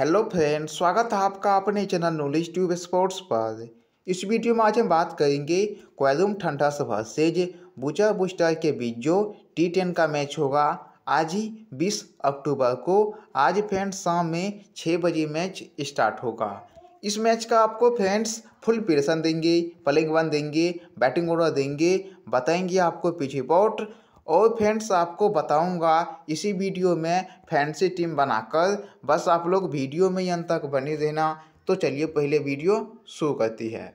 hello friend स्वागत है आपका अपने चैनल नॉलेज ट्यूब स्पोर्ट्स पर इस वीडियो में आज हम बात करेंगे Qurum Thunders versus Bausher Busters के बीच जो टी टेन का मैच होगा आज ही 20 अक्टूबर को आज फ्रेंड्स शाम में छः बजे मैच स्टार्ट होगा इस मैच का आपको फ्रेंड्स फुल प्रेशन देंगे पलिंग वन देंगे बैटिंग ऑर्डर देंगे बताएंगे आपको पिछ रिपोर्ट और फ्रेंड्स आपको बताऊंगा इसी वीडियो में फैंसी टीम बनाकर बस आप लोग वीडियो में ही अंत तक बने रहना तो चलिए पहले वीडियो शुरू करती है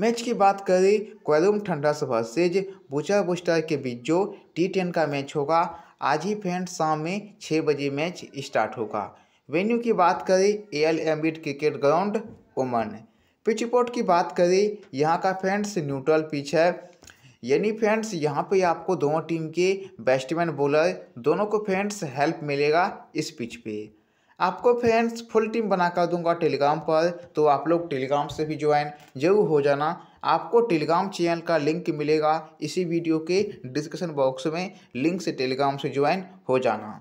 मैच की बात करें Qurum Thunders versus Bausher Busters के बीच जो टी टेन का मैच होगा आज ही फ्रेंड्स शाम में छः बजे मैच स्टार्ट होगा वेन्यू की बात करें Al Amerat cricket ground Oman pitch report की बात करें यहाँ का फ्रेंड्स न्यूट्रल पिच है यानी फ्रेंड्स यहाँ पे आपको दोनों टीम के बैट्समैन बॉलर दोनों को फ्रेंड्स हेल्प मिलेगा इस पिच पे आपको फ्रेंड्स फुल टीम बना कर दूंगा टेलीग्राम पर तो आप लोग टेलीग्राम से भी ज्वाइन जरूर हो जाना आपको टेलीग्राम चैनल का लिंक मिलेगा इसी वीडियो के डिस्क्रिप्शन बॉक्स में लिंक से टेलीग्राम से ज्वाइन हो जाना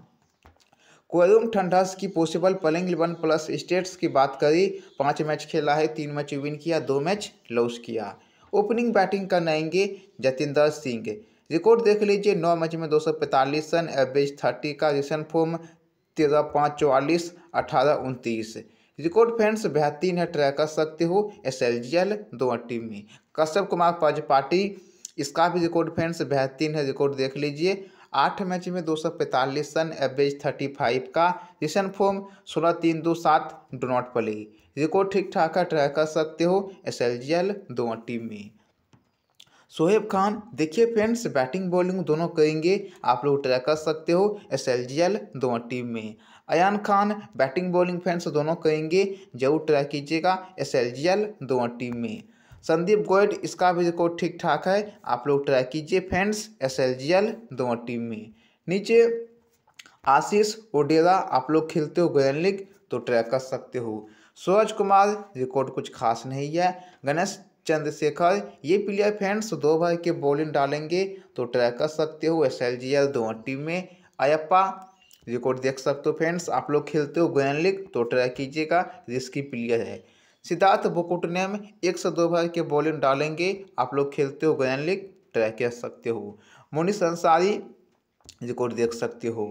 कोयरूम ठंडस की possible playing eleven plus stats की बात करी पाँच मैच खेला है तीन मैच विन किया दो मैच लॉस किया ओपनिंग बैटिंग करने आएंगे जतिंदर सिंह रिकॉर्ड देख लीजिए नौ मैच में दो सौ पैंतालीस रन एवरेज थर्टी का रिसेंट फॉर्म तेरह पाँच चौवालीस अठारह उनतीस रिकॉर्ड फैंस बेहतरीन है ट्रैक कर सकते हो एस एल जी एल दो टीम में कश्यप कुमार पजपाटी इसका भी रिकॉर्ड फैंस बेहतरीन है रिकॉर्ड देख लीजिए आठ मैच में दो सौ पैंतालीस रन एवरेज थर्टी फाइव का रिसेंट फॉर्म सोलह तीन दो सात डोनॉट नॉट पले रिकॉर्ड ठीक ठाक का ट्राई कर सकते हो एस एल जी एल दोनों टीम में सोहेब खान देखिए फ्रेंड्स बैटिंग बॉलिंग दोनों करेंगे आप लोग ट्राई कर सकते हो एस एल जी एल दोनों टीम में Ayaan Khan batting bowling friends दोनों करेंगे जरूर ट्राई कीजिएगा एस एल जी एल दोनों टीम में संदीप गोयट इसका भी रिकॉर्ड ठीक ठाक है आप लोग ट्राई कीजिए फ्रेंड्स एस दोनों टीम में नीचे आशीष ओडेरा आप लोग खेलते हो गोयन लीग तो ट्राई कर सकते हो सूरज कुमार रिकॉर्ड कुछ खास नहीं है गणेश चंद्रशेखर ये प्लेयर फ्रेंड्स दो भर के बॉलिंग डालेंगे तो ट्राई कर सकते हो एस एल जी एल दोनों टीम में अयप्पा रिकॉर्ड देख सकते हो फ्रेंड्स आप लोग खेलते हो गोयन लीग तो ट्राई कीजिएगा रिस्की प्लेयर है सिद्धार्थ बोकुट ने हम एक से दो ओवर के बॉलिंग डालेंगे आप लोग खेलते हो गयन लीग ट्राई कर सकते हो मोनिश अंसारी रिकॉर्ड देख सकते हो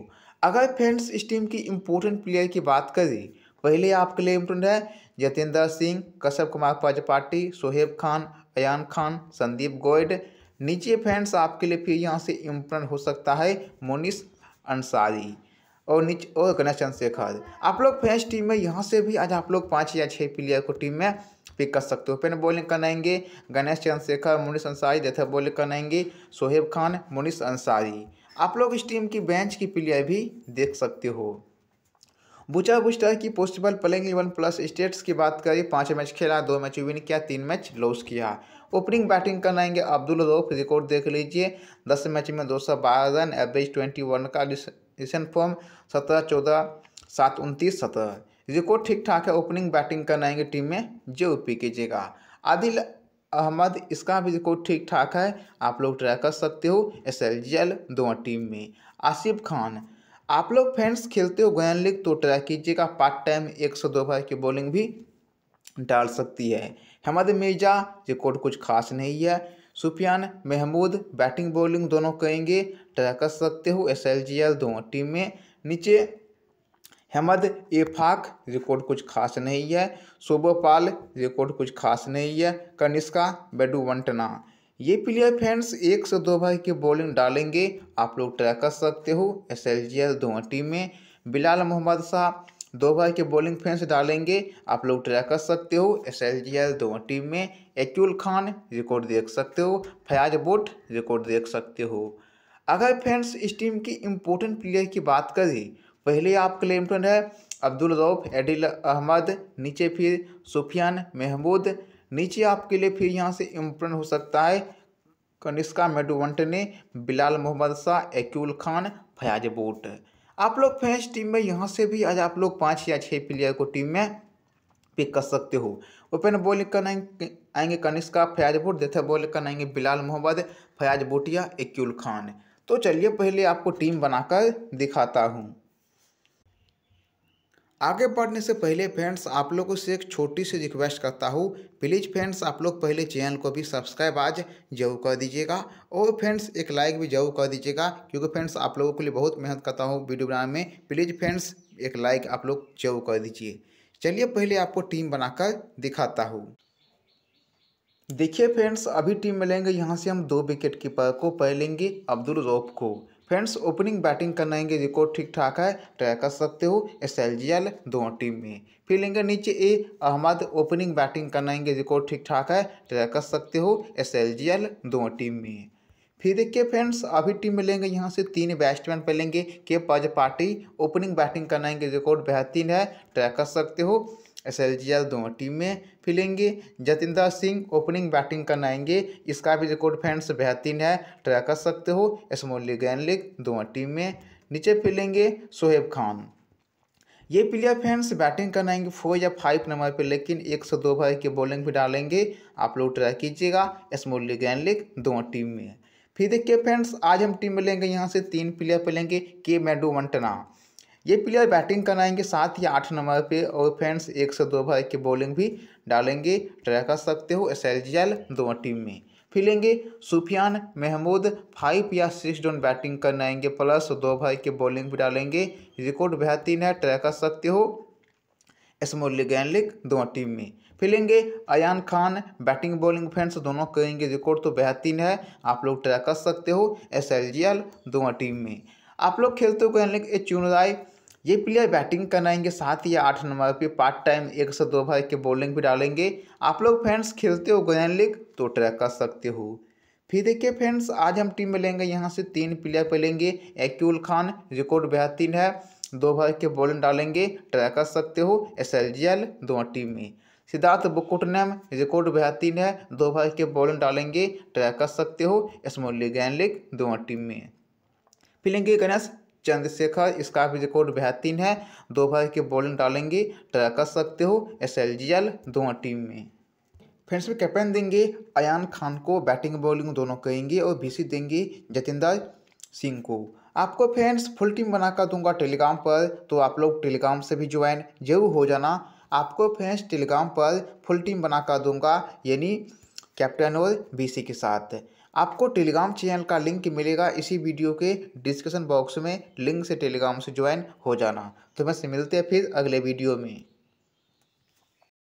अगर फ्रेंड्स इस टीम की इम्पोर्टेंट प्लेयर की बात करें पहले आपके लिए इम्पोर्टेंट है जतेंद्र सिंह कश्यप कुमार पाजपाटी सोहेब खान अयान खान संदीप गोयड नीचे फ्रेंड्स आपके लिए फिर यहाँ से इम्पोर्टेंट हो सकता है मोनिश अंसारी और नीचे और कनेक्शन शेखर आप लोग फ्रेंड्स टीम में यहाँ से भी आज आप लोग पाँच या छः प्लेयर को टीम में पिक कर सकते हो ओपन बॉलिंग करनाएंगे गणेश चंद्रशेखर मुनीष अंसारी जैसे बॉलिंग करनाएंगे सोहेब खान मुनीष अंसारी आप लोग इस टीम की बेंच की प्लेयर भी देख सकते हो बुचा बुस्टर की possible playing eleven plus stats की बात करें पाँच मैच खेला दो मैच विन किया तीन मैच लॉस किया ओपनिंग बैटिंग करनाएंगे अब्दुल रोफ रिकॉर्ड देख लीजिए दस मैच में दो सौ बारह रन एवरेज ट्वेंटी वन का एशियन फॉर्म सत्रह चौदह सात उनतीस सत्रह रिकॉर्ड ठीक ठाक है ओपनिंग बैटिंग करना आएंगे टीम में जे पी की जगह आदिल अहमद इसका भी रिकॉर्ड ठीक ठाक है आप लोग ट्राई कर सकते हो एस एल जी एल दो टीम में आसिफ खान आप लोग फ्रेंड्स खेलते हो गोयन लीग तो ट्राई कीजिएगा पार्ट टाइम एक सौ दो ओवर की बॉलिंग भी डाल सकती है हमद मिर्जा रिकॉर्ड कुछ खास नहीं है सुफियान महमूद बैटिंग बॉलिंग दोनों करेंगे ट्रा कर सकते हो एस एल जी एल दोनों टीम में नीचे हमद एफाक रिकॉर्ड कुछ खास नहीं है शोभोपाल रिकॉर्ड कुछ खास नहीं है कनिष्का बेडू वंटना ये प्लेयर फैंस एक से दो भाई की बॉलिंग डालेंगे आप लोग ट्राई कर सकते हो एस एल जी एल दोनों टीम में बिलाल मोहम्मद शाह दो बार के बॉलिंग फेंस डालेंगे आप लोग ट्रैक कर सकते हो एस एल जी एल दोनों टीम में एक्यूल खान रिकॉर्ड देख सकते हो फयाज बोट रिकॉर्ड देख सकते हो अगर फैंस इस टीम की इम्पोर्टेंट प्लेयर की बात करें पहले आप क्लेम्टन है अब्दुल रौफ एडिल अहमद नीचे फिर सुफियान महमूद नीचे आपके लिए फिर यहाँ से इम्पोर्टेंट हो सकता है कनिष्का मेडुवंट ने बिलाल मोहम्मद शाह एक्यूल खान फयाज बोट आप लोग फ्रेंड्स टीम में यहाँ से भी आज आप लोग पाँच या छः प्लेयर को टीम में पिक कर सकते हो ओपन बॉलिंग करना आएंगे कनिष्का फयाज बुट देथा बॉलिंग करना आएंगे बिलाल मोहम्मद फयाज बुटिया एक्यूल खान तो चलिए पहले आपको टीम बनाकर दिखाता हूँ आगे बढ़ने से पहले फ्रेंड्स आप लोगों से एक छोटी सी रिक्वेस्ट करता हूँ प्लीज़ फ्रेंड्स आप लोग पहले चैनल को भी सब्सक्राइब आज जरूर कर दीजिएगा और फ्रेंड्स एक लाइक भी जरूर कर दीजिएगा क्योंकि फ्रेंड्स आप लोगों के लिए बहुत मेहनत करता हूँ वीडियो बनाने में प्लीज़ फ्रेंड्स एक लाइक आप लोग जरूर कर दीजिए चलिए पहले आपको टीम बनाकर दिखाता हूँ देखिए फ्रेंड्स अभी टीम में लेंगे यहाँ से हम दो विकेट कीपर को पहलेंगे अब्दुल रौफ को फ्रेंड्स ओपनिंग बैटिंग करनाएंगे रिकॉर्ड ठीक ठाक है ट्राई कर सकते हो एस एल जी एल दोनों टीम में फिर लेंगे नीचे ए अहमद ओपनिंग बैटिंग करनाएंगे रिकॉर्ड ठीक ठाक है ट्राई कर सकते हो एस एल जी एल दोनों टीम में फिर देखिए फ्रेंड्स अभी टीम में लेंगे यहाँ से तीन बैट्समैन पे लेंगे के पज पार्टी ओपनिंग बैटिंग करनाएंगे रिकॉर्ड बेहतरीन है ट्राई कर सकते हो एस एल जी एल दोनों टीम में फिलेंगे जतिंदर सिंह ओपनिंग बैटिंग करना आएंगे इसका भी रिकॉर्ड फैंस बेहतरीन है ट्राई कर सकते हो स्मोली गैन लीग दोनों टीम में नीचे फिलेंगे सोहेब खान ये प्लेयर फैंस बैटिंग करनाएंगे फोर या फाइव नंबर पे लेकिन एक सौ दो भाई की बॉलिंग भी डालेंगे आप लोग ट्राई कीजिएगा स्मोली गैन लीग दोनों टीम में फिर देखिए फ्रेंड्स आज हम टीम में लेंगे यहाँ से तीन प्लेयर पे लेंगे के मैडू वंटना ये प्लेयर बैटिंग कराएंगे साथ ही आठ नंबर पे और फैंस एक से दो भाई की बॉलिंग भी डालेंगे ट्राई कर सकते हो एस एल दोनों टीम में फिलेंगे सुफियान महमूद फाइव या सिक्स डॉन बैटिंग करने आएंगे प्लस दो भाई की बॉलिंग भी डालेंगे रिकॉर्ड बेहतरीन है ट्राई कर सकते हो स्मोली गैनलिक दोनों टीम में फिलेंगे अयान खान बैटिंग बॉलिंग फैंस दोनों करेंगे रिकॉर्ड तो बेहतरीन है आप लोग ट्राई कर सकते हो एस एल दोनों टीम में आप लोग खेलते हुए राय ये प्लेयर बैटिंग करनाएंगे सात या आठ नंबर पे पार्ट टाइम एक से दो भाई के बॉलिंग भी डालेंगे आप लोग फ्रेंड्स खेलते हो ग्रैंड लीग तो ट्रैक कर सकते हो फिर देखिए फ्रेंड्स आज हम टीम में लेंगे यहाँ से तीन प्लेयर पे लेंगे एक्यूल खान रिकॉर्ड बेहतरीन है दो भाई के बॉलिंग डालेंगे ट्रैक कर सकते हो एस एल जी एल दोनों टीम में सिद्धार्थ बुकुटनम रिकॉर्ड बेहतरीन है दो भाई के बॉलिंग डालेंगे ट्रैक कर सकते हो स्मॉल लीग ग्रैंड लीग दोनों टीम में फिलेंगे गणेश चंद्रशेखर इसका भी रिकॉर्ड बेहतरीन है दो ओवर के बॉलिंग डालेंगे ट्राई कर सकते हो एस एल जी एल दोनों टीम में फ्रेंड्स में कैप्टन देंगे अयान खान को बैटिंग बॉलिंग दोनों करेंगे और सी देंगे जतिंदर सिंह को आपको फ्रेंड्स फुल टीम बनाकर दूंगा टेलीग्राम पर तो आप लोग टेलीग्राम से भी ज्वाइन जरूर हो जाना आपको फ्रेंड्स टेलीग्राम पर फुल टीम बनाकर दूंगा यानी कैप्टन और सी के साथ आपको टेलीग्राम चैनल का लिंक मिलेगा इसी वीडियो के डिस्क्रिप्शन बॉक्स में लिंक से टेलीग्राम से ज्वाइन हो जाना तो मैं मिलते हैं फिर अगले वीडियो में